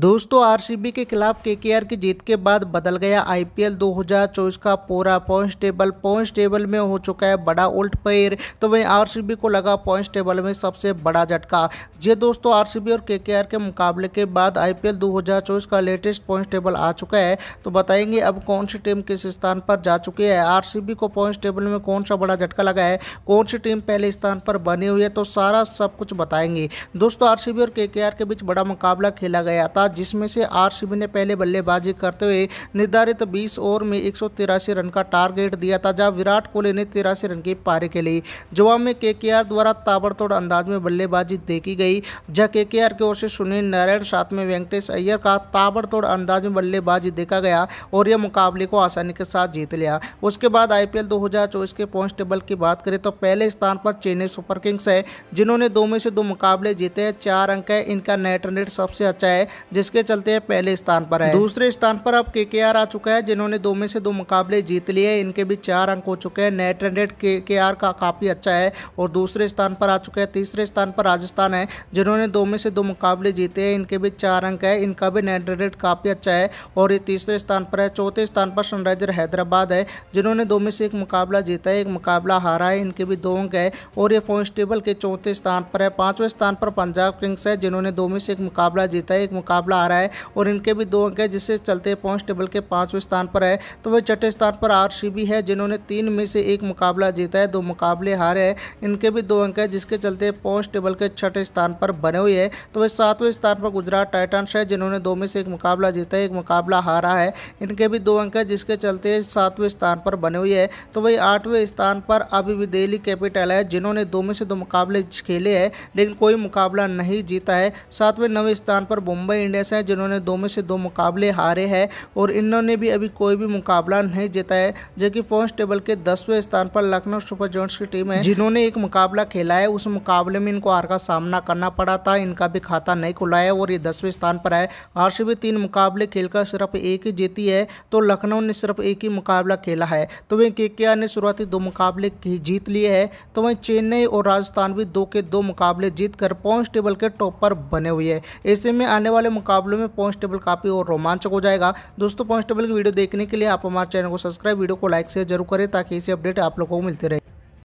दोस्तों आरसीबी के खिलाफ केकेआर की जीत के बाद बदल गया आईपीएल 2024 का पूरा पॉइंट्स टेबल पॉइंट्स टेबल में हो चुका है बड़ा उल्ट पैर तो वहीं आरसीबी को लगा पॉइंट्स टेबल में सबसे बड़ा झटका जी दोस्तों आरसीबी और केकेआर के मुकाबले के बाद आईपीएल 2024 का लेटेस्ट पॉइंट्स टेबल आ चुका है तो बताएंगे अब कौन सी टीम किस स्थान पर जा चुकी है आर को पॉइंट्स टेबल में कौन सा बड़ा झटका लगा है कौन सी टीम पहले स्थान पर बनी हुई है तो सारा सब कुछ बताएंगे दोस्तों आर और के के बीच बड़ा मुकाबला खेला गया था था जिसमें से आरसीबी ने पहले बल्लेबाजी करते हुए निर्धारित 20 ओवर में एक रन का टारगेट दिया था जहां विराट कोहली ने तिरासी रन की पारी के लिए जवाब में के द्वारा ताबड़तोड़ अंदाज में बल्लेबाजी देखी गई जहाँ के की ओर से सुनील नारायण साथ में वेंकटेश अय्यर का ताबड़तोड़ अंदाज में बल्लेबाजी देखा गया और यह मुकाबले को आसानी के साथ जीत लिया उसके बाद आईपीएल 2024 के पॉइंट टेबल की बात करें तो पहले स्थान पर चेन्नई सुपर किंग्स है जिन्होंने दो में से दो मुकाबले जीते हैं चार अंक है इनका नेट रेट सबसे अच्छा है जिसके चलते पहले स्थान पर है दूसरे स्थान पर अब के आ चुका है जिन्होंने दो में से दो मुकाबले जीत लिए इनके भी चार अंक हो चुके हैं नेट रेट के का काफ़ी अच्छा है और दूसरे स्थान पर आ चुका है तीसरे स्थान पर राजस्थान है जिन्होंने दो में से दो मुकाबले जीते हैं इनके भी चार अंक है इनका भी नेट रेट काफ़ी अच्छा है और ये तीसरे स्थान पर है चौथे स्थान पर सनराइजर हैदराबाद है जिन्होंने दो में से एक मुकाबला जीता है एक मुकाबला हारा है इनके भी दो अंक है और ये पॉइंट टेबल के चौथे स्थान पर है पांचवें स्थान पर पंजाब किंग्स है जिन्होंने दो में से एक मुकाबला जीता है एक मुकाबला मुकाबला आ रहा है और इनके भी दो अंक है जिससे चलते पॉइंट्स टेबल के पाँचवें स्थान पर है तो वह छठे स्थान पर आर है जिन्होंने तीन में से एक मुकाबला जीता है दो मुकाबले हारे हैं इनके भी दो अंक है जिसके चलते पॉइंट्स टेबल के छठे स्थान पर बने हुए हैं तो वह सातवें स्थान पर गुजरात टाइटन्स है जिन्होंने दो में से एक मुकाबला जीता है एक मुकाबला हारा है इनके भी दो अंक है जिसके चलते सातवें स्थान पर बने हुए है तो वही आठवें स्थान पर अभी भी दिल्ली कैपिटल है जिन्होंने दो में से दो मुकाबले खेले हैं लेकिन कोई मुकाबला नहीं जीता है सातवें नवे स्थान पर मुंबई टैलेंट ऐसा है जिन्होंने दो में से दो मुकाबले हारे हैं और इन्होंने भी अभी कोई भी मुकाबला नहीं जीता है जो कि पॉइंट टेबल के दसवें स्थान पर लखनऊ सुपर जॉन्ट्स की टीम है जिन्होंने एक मुकाबला खेला है उस मुकाबले में इनको हार का सामना करना पड़ा था इनका भी खाता नहीं खुला है और ये दसवें स्थान पर है आर तीन मुकाबले खेलकर सिर्फ एक ही जीती है तो लखनऊ ने सिर्फ एक ही मुकाबला खेला है तो वहीं के ने शुरुआती दो मुकाबले जीत लिए है तो वहीं चेन्नई और राजस्थान भी दो के दो मुकाबले जीत कर पॉइंट टेबल के टॉप पर बने हुए हैं ऐसे में आने वाले मुकाबलों में टेबल काफ़ी और रोमांचक हो जाएगा दोस्तों कांस्टेबल की वीडियो देखने के लिए आप हमारे चैनल को सब्सक्राइब वीडियो को लाइक शेयर जरूर करें ताकि इसे अपडेट आप लोगों को मिलते रहे